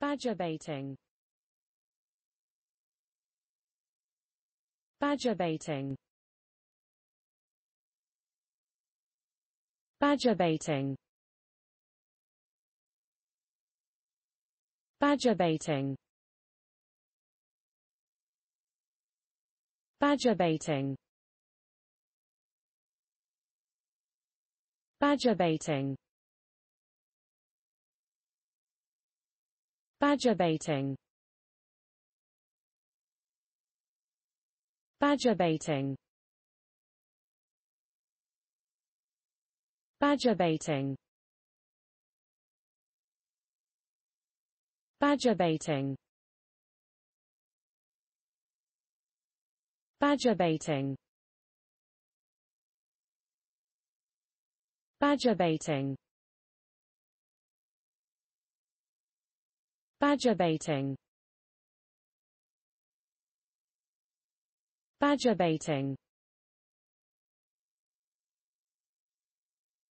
Badger baiting Badger baiting Badger baiting Badger baiting Badger baiting Badger baiting Badger baiting Badger baiting Badger baiting Badger baiting Badger baiting Badger baiting Badger baiting Badger baiting